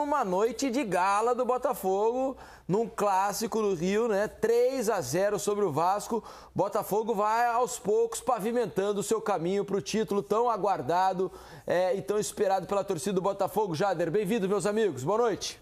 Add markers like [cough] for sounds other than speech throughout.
Uma noite de gala do Botafogo, num clássico do Rio, né? 3 a 0 sobre o Vasco. Botafogo vai aos poucos pavimentando o seu caminho para o título tão aguardado é, e tão esperado pela torcida do Botafogo. Jader, bem-vindo, meus amigos. Boa noite.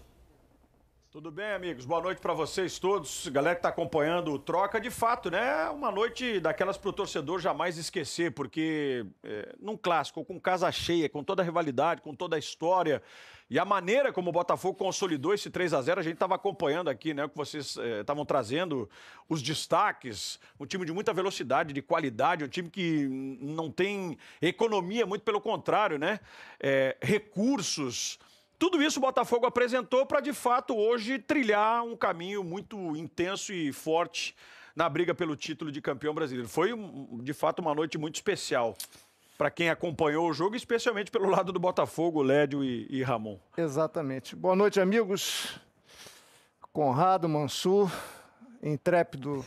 Tudo bem, amigos? Boa noite para vocês todos. Galera que tá acompanhando o Troca, de fato, né? É uma noite daquelas pro torcedor jamais esquecer, porque é, num clássico, com casa cheia, com toda a rivalidade, com toda a história e a maneira como o Botafogo consolidou esse 3 a 0 a gente estava acompanhando aqui, né? O que vocês estavam é, trazendo, os destaques, um time de muita velocidade, de qualidade, um time que não tem economia, muito pelo contrário, né? É, recursos. Tudo isso o Botafogo apresentou para, de fato, hoje trilhar um caminho muito intenso e forte na briga pelo título de campeão brasileiro. Foi, de fato, uma noite muito especial para quem acompanhou o jogo, especialmente pelo lado do Botafogo, Lédio e, e Ramon. Exatamente. Boa noite, amigos. Conrado Mansur, intrépido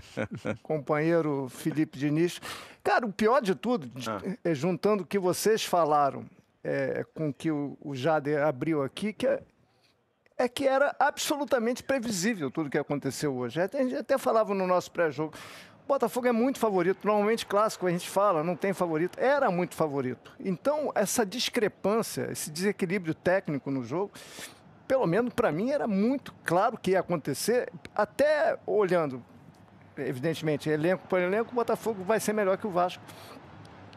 [laughs] companheiro Felipe Diniz. Cara, o pior de tudo, ah. é juntando o que vocês falaram é, com que o, o Jader abriu aqui, que é, é que era absolutamente previsível tudo o que aconteceu hoje. A gente até falava no nosso pré-jogo. Botafogo é muito favorito, normalmente clássico a gente fala, não tem favorito, era muito favorito. Então, essa discrepância, esse desequilíbrio técnico no jogo, pelo menos para mim era muito claro que ia acontecer, até olhando, evidentemente, elenco por elenco, o Botafogo vai ser melhor que o Vasco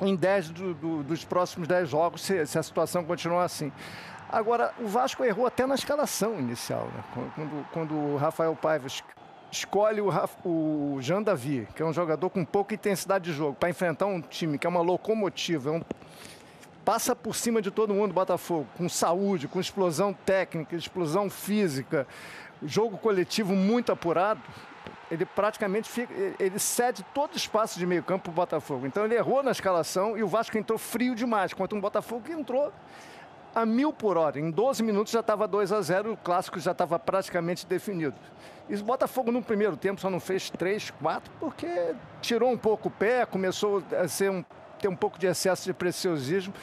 em 10 do, do, dos próximos 10 jogos, se, se a situação continuar assim. Agora, o Vasco errou até na escalação inicial, né? quando, quando o Rafael Paiva escolhe o, o Jean Davi, que é um jogador com pouca intensidade de jogo, para enfrentar um time que é uma locomotiva, é um... passa por cima de todo mundo o Botafogo, com saúde, com explosão técnica, explosão física, jogo coletivo muito apurado ele praticamente fica, ele cede todo espaço de meio campo para o Botafogo. Então ele errou na escalação e o Vasco entrou frio demais, quanto um Botafogo que entrou a mil por hora. Em 12 minutos já estava 2 a 0 o clássico já estava praticamente definido. E o Botafogo no primeiro tempo só não fez 3, 4, porque tirou um pouco o pé, começou a ser um, ter um pouco de excesso de preciosismo.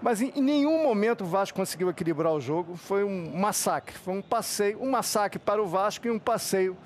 Mas em nenhum momento o Vasco conseguiu equilibrar o jogo. Foi um massacre, foi um passeio, um massacre para o Vasco e um passeio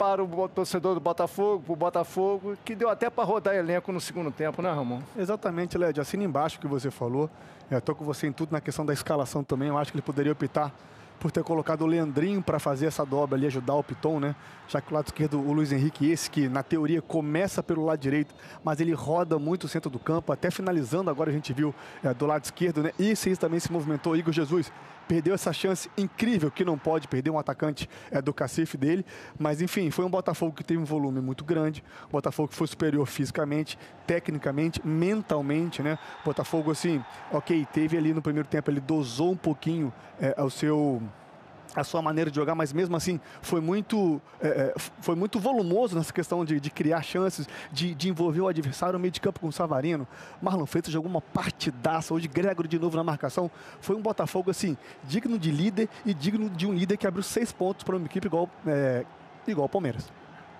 para o torcedor do Botafogo, para o Botafogo, que deu até para rodar elenco no segundo tempo, né, Ramon? Exatamente, Led. Assina embaixo o que você falou. Estou é, com você em tudo na questão da escalação também. Eu acho que ele poderia optar por ter colocado o Leandrinho para fazer essa dobra ali, ajudar o Piton, né? Já que o lado esquerdo, o Luiz Henrique, esse que na teoria começa pelo lado direito, mas ele roda muito o centro do campo, até finalizando agora a gente viu é, do lado esquerdo, né? E isso também se movimentou Igor Jesus, perdeu essa chance incrível que não pode perder um atacante é do cacife dele, mas enfim, foi um Botafogo que teve um volume muito grande, o Botafogo que foi superior fisicamente, tecnicamente, mentalmente, né? O Botafogo assim, OK, teve ali no primeiro tempo ele dosou um pouquinho é, o seu a sua maneira de jogar, mas mesmo assim foi muito, é, é foi muito volumoso nessa questão de, de criar chances, de, de, envolver o adversário no meio de campo com o Savarino. Marlon Freitas jogou uma partidaça, hoje Gregor de novo na marcação. Foi um Botafogo assim, digno de líder e digno de um líder que abriu seis pontos para uma equipe igual, é, igual ao Palmeiras.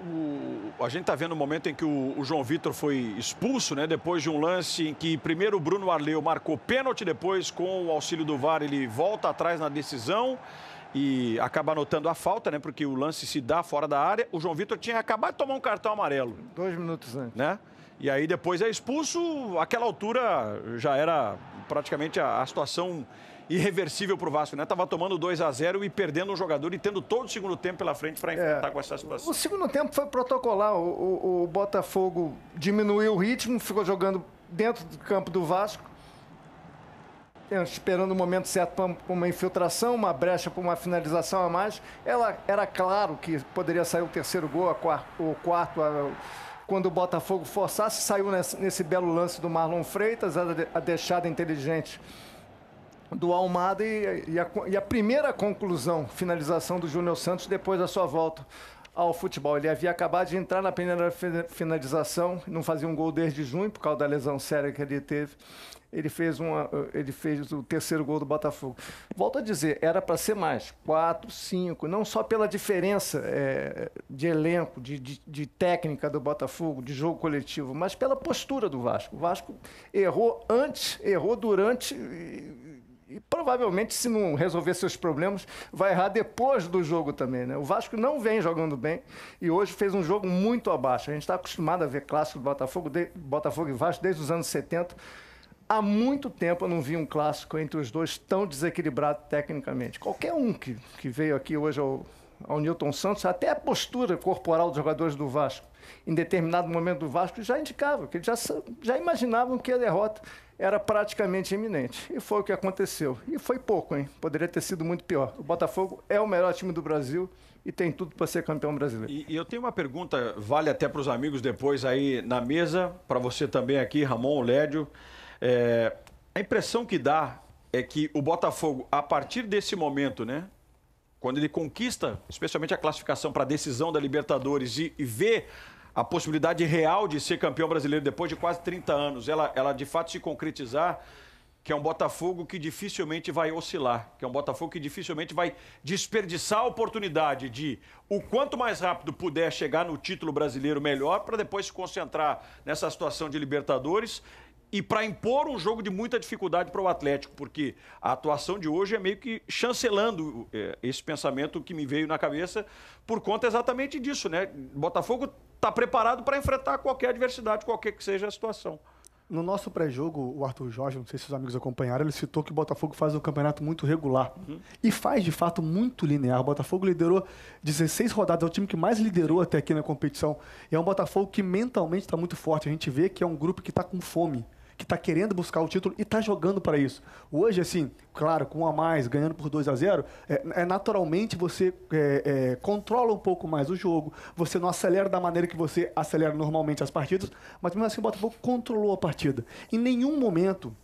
O, a gente está vendo o momento em que o, o João Vitor foi expulso, né? Depois de um lance em que primeiro o Bruno Arleu marcou pênalti, depois com o auxílio do VAR ele volta atrás na decisão e acaba anotando a falta, né? Porque o lance se dá fora da área. O João Vitor tinha acabado de tomar um cartão amarelo. Dois minutos antes. Né? E aí depois é expulso. Aquela altura já era praticamente a, a situação irreversível para o Vasco, né? Tava tomando 2 a 0 e perdendo um jogador e tendo todo o segundo tempo pela frente para enfrentar é, com essa situação. O segundo tempo foi protocolar. O, o, o Botafogo diminuiu o ritmo, ficou jogando dentro do campo do Vasco esperando o momento certo para uma infiltração, uma brecha para uma finalização a mais. Ela, era claro que poderia sair o terceiro gol, o quarto, a, quando o Botafogo forçasse. Saiu nesse, nesse belo lance do Marlon Freitas, a, a deixada inteligente do Almada e, e, a, e a primeira conclusão, finalização do Júnior Santos depois da sua volta ao futebol. Ele havia acabado de entrar na primeira finalização, não fazia um gol desde junho por causa da lesão séria que ele teve. Ele fez, uma, ele fez o terceiro gol do Botafogo. Volto a dizer, era para ser mais. Quatro, cinco, não só pela diferença é, de elenco, de, de, de técnica do Botafogo, de jogo coletivo, mas pela postura do Vasco. O Vasco errou antes, errou durante e, e provavelmente, se não resolver seus problemas, vai errar depois do jogo também. Né? O Vasco não vem jogando bem e hoje fez um jogo muito abaixo. A gente está acostumado a ver clássico do Botafogo, de, Botafogo e Vasco desde os anos 70. Há muito tempo eu não vi um clássico entre os dois tão desequilibrado tecnicamente. Qualquer um que, que veio aqui hoje ao, ao Newton Santos, até a postura corporal dos jogadores do Vasco, em determinado momento do Vasco, já indicava, que eles já, já imaginavam que a derrota era praticamente iminente. E foi o que aconteceu. E foi pouco, hein? Poderia ter sido muito pior. O Botafogo é o melhor time do Brasil e tem tudo para ser campeão brasileiro. E, e, eu tenho uma pergunta, vale até para os amigos depois aí na mesa, para você também aqui, Ramon Lédio. É, a impressão que dá é que o Botafogo, a partir desse momento, né? Quando ele conquista, especialmente a classificação para a decisão da Libertadores e, e vê a possibilidade real de ser campeão brasileiro depois de quase 30 anos, ela, ela de fato se concretizar, que é um Botafogo que dificilmente vai oscilar, que é um Botafogo que dificilmente vai desperdiçar a oportunidade de o quanto mais rápido puder chegar no título brasileiro melhor para depois se concentrar nessa situação de Libertadores e para impor um jogo de muita dificuldade para o Atlético, porque a atuação de hoje é meio que chancelando eh, esse pensamento que me veio na cabeça por conta exatamente disso, né? Botafogo está preparado para enfrentar qualquer adversidade, qualquer que seja a situação. No nosso pré-jogo, o Arthur Jorge, não sei se os amigos acompanharam, ele citou que o Botafogo faz um campeonato muito regular. Uhum. E faz, de fato, muito linear. O Botafogo liderou 16 rodadas, é o time que mais liderou até aqui na competição. E é um Botafogo que mentalmente está muito forte. A gente vê que é um grupo que está com fome que está querendo buscar o título e está jogando para isso. Hoje, assim, claro, com um a mais, ganhando por 2 a 0 é, é naturalmente você é, é, controla um pouco mais o jogo, você não acelera da maneira que você acelera normalmente as partidas, mas mesmo assim o Botafogo controlou a partida. Em nenhum momento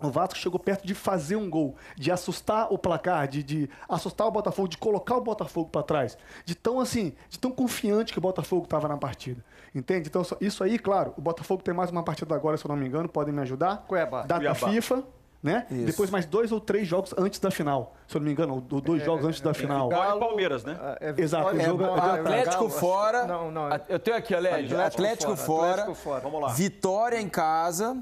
o Vasco chegou perto de fazer um gol, de assustar o placar, de, de assustar o Botafogo, de colocar o Botafogo para trás, de tão assim, de tão confiante que o Botafogo estava na partida. Entende? Então isso aí, claro, o Botafogo tem mais uma partida agora, se eu não me engano, podem me ajudar. Data Cuiabá. FIFA, né? Isso. Depois mais dois ou três jogos antes da final, se eu não me engano, ou dois é, jogos é, antes é, da é, é. final. Galo, e Palmeiras, né? É, Exato. Jogo, Atlético Galo, fora. Não, não. Eu tenho aqui, Alex. Atlético, Atlético, fora. fora. Atlético fora. Vamos lá. Vitória em casa.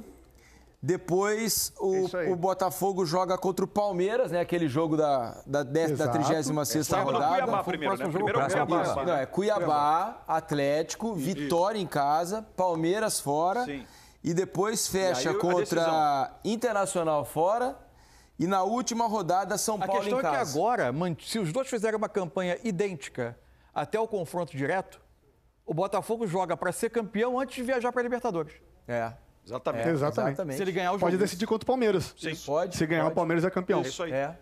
Depois o, é o, Botafogo joga contra o Palmeiras, né? Aquele jogo da, da, da 36 é, rodada. Cuiabá né? é Cuiabá. Atlético, Isso. Vitória em casa, Palmeiras fora. Sim. E depois fecha e contra Internacional fora. E na última rodada, São Paulo em casa. A questão é que agora, se os dois fizerem uma campanha idêntica até o confronto direto, o Botafogo joga para ser campeão antes de viajar para a Libertadores. É. Exatamente. É, exatamente. exatamente. Se ele ganhar o jogo. Pode decidir contra o Palmeiras. Sim. Pode, Se ganhar pode. o Palmeiras é campeão. É isso aí. É.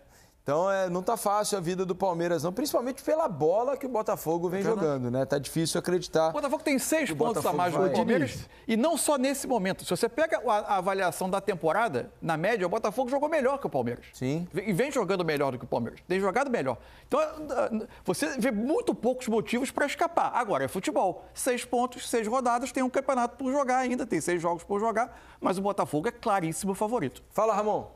Então é, não está fácil a vida do Palmeiras, não, principalmente pela bola que o Botafogo vem jogando, né? Tá difícil acreditar. O Botafogo tem seis pontos Botafogo a mais do Palmeiras. E não só nesse momento. Se você pega a, avaliação da temporada, na média, o Botafogo jogou melhor que o Palmeiras. Sim. E vem jogando melhor do que o Palmeiras. Tem jogado melhor. Então é, você vê muito poucos motivos para escapar. Agora é futebol. Seis pontos, seis rodadas, tem um campeonato por jogar ainda, tem seis jogos por jogar, mas o Botafogo é claríssimo favorito. Fala, Ramon.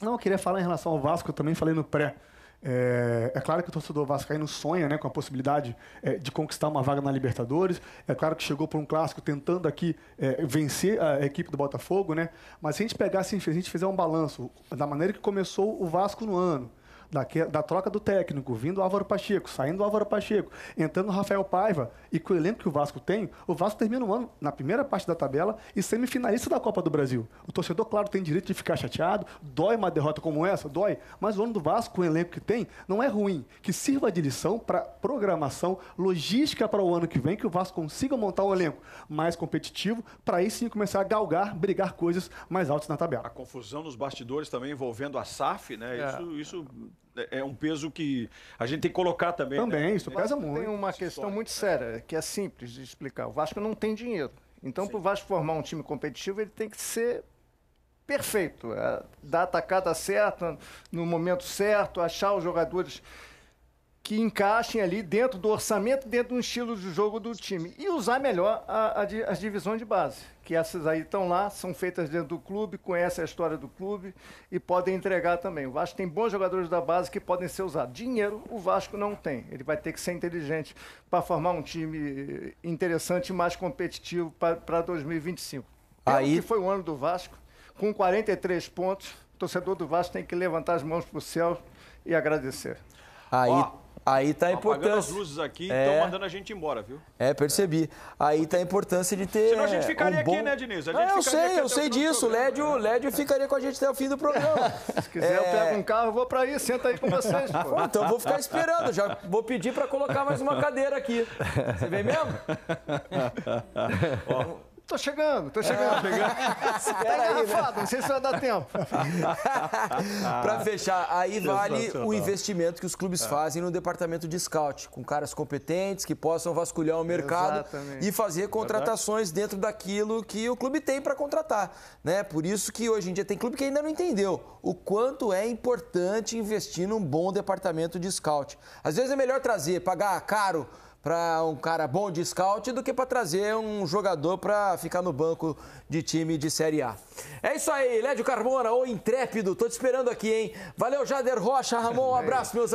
Não, eu queria falar em relação ao Vasco, eu também falei no pré. É, é, claro que o torcedor vascaíno sonha né, com a possibilidade é, de conquistar uma vaga na Libertadores. É claro que chegou para um clássico tentando aqui é, vencer a equipe do Botafogo, né? Mas se a gente pegar, se a gente fizer um balanço da maneira que começou o Vasco no ano, da, da troca do técnico, vindo o Álvaro Pacheco, saindo o Álvaro Pacheco, entrando o Rafael Paiva, e com o elenco que o Vasco tem, o Vasco termina o ano na primeira parte da tabela e semifinalista da Copa do Brasil. O torcedor, claro, tem direito de ficar chateado, dói uma derrota como essa, dói, mas o ano do Vasco, com o elenco que tem, não é ruim. Que sirva de lição para programação, logística para o ano que vem, que o Vasco consiga montar um elenco mais competitivo, para aí sim começar a galgar, brigar coisas mais altas na tabela. A confusão nos bastidores também envolvendo a SAF, né? É. Isso, isso é, é um peso que a gente tem que colocar também. Né? Também, né? isso pesa muito. Tem uma questão muito séria, que é simples de explicar. O Vasco não tem dinheiro. Então, para o Vasco formar um time competitivo, ele tem que ser perfeito. É, dar a tacada certa, no momento certo, achar os jogadores que encaixem ali dentro do orçamento, dentro do estilo de jogo do time. E usar melhor a, a, as divisões de base, que essas aí estão lá, são feitas dentro do clube, conhecem a história do clube e podem entregar também. O Vasco tem bons jogadores da base que podem ser usados. Dinheiro o Vasco não tem. Ele vai ter que ser inteligente para formar um time interessante e mais competitivo para 2025. Aí... que foi o ano do Vasco, com 43 pontos. O torcedor do Vasco tem que levantar as mãos para o céu e agradecer. Aí, Aí tá a importância. As luzes aqui estão é... mandando a gente embora, viu? É, percebi. É. Aí tá a importância de ter. Senão a gente ficaria um bom... aqui, né, Diniz? A gente eu sei, eu sei disso. O Lédio, Lédio ficaria com a gente até o fim do programa. [laughs] Se quiser, é... eu pego um carro, vou pra aí, senta aí com vocês. [laughs] Pô. Então vou ficar esperando. Já vou pedir pra colocar mais uma cadeira aqui. Você vem mesmo? [laughs] Ó. Tô chegando, tô chegando. Ah, pegando. [laughs] tá né? engarrafado, né? não sei se vai dar tempo. [laughs] para fechar, aí vale o investimento que os clubes é. fazem no departamento de scout, com caras competentes que possam vasculhar o mercado Exatamente. e fazer contratações Verdade? dentro daquilo que o clube tem para contratar. Né? Por isso que hoje em dia tem clube que ainda não entendeu o quanto é importante investir num bom departamento de scout. Às vezes é melhor trazer, pagar caro para um cara bom de scout do que para trazer um jogador para ficar no banco de time de Série A. É isso aí, Lédio Carmona, ou Intrépido, tô te esperando aqui, hein? Valeu, Jader Rocha, Ramon, um abraço, meus amigos.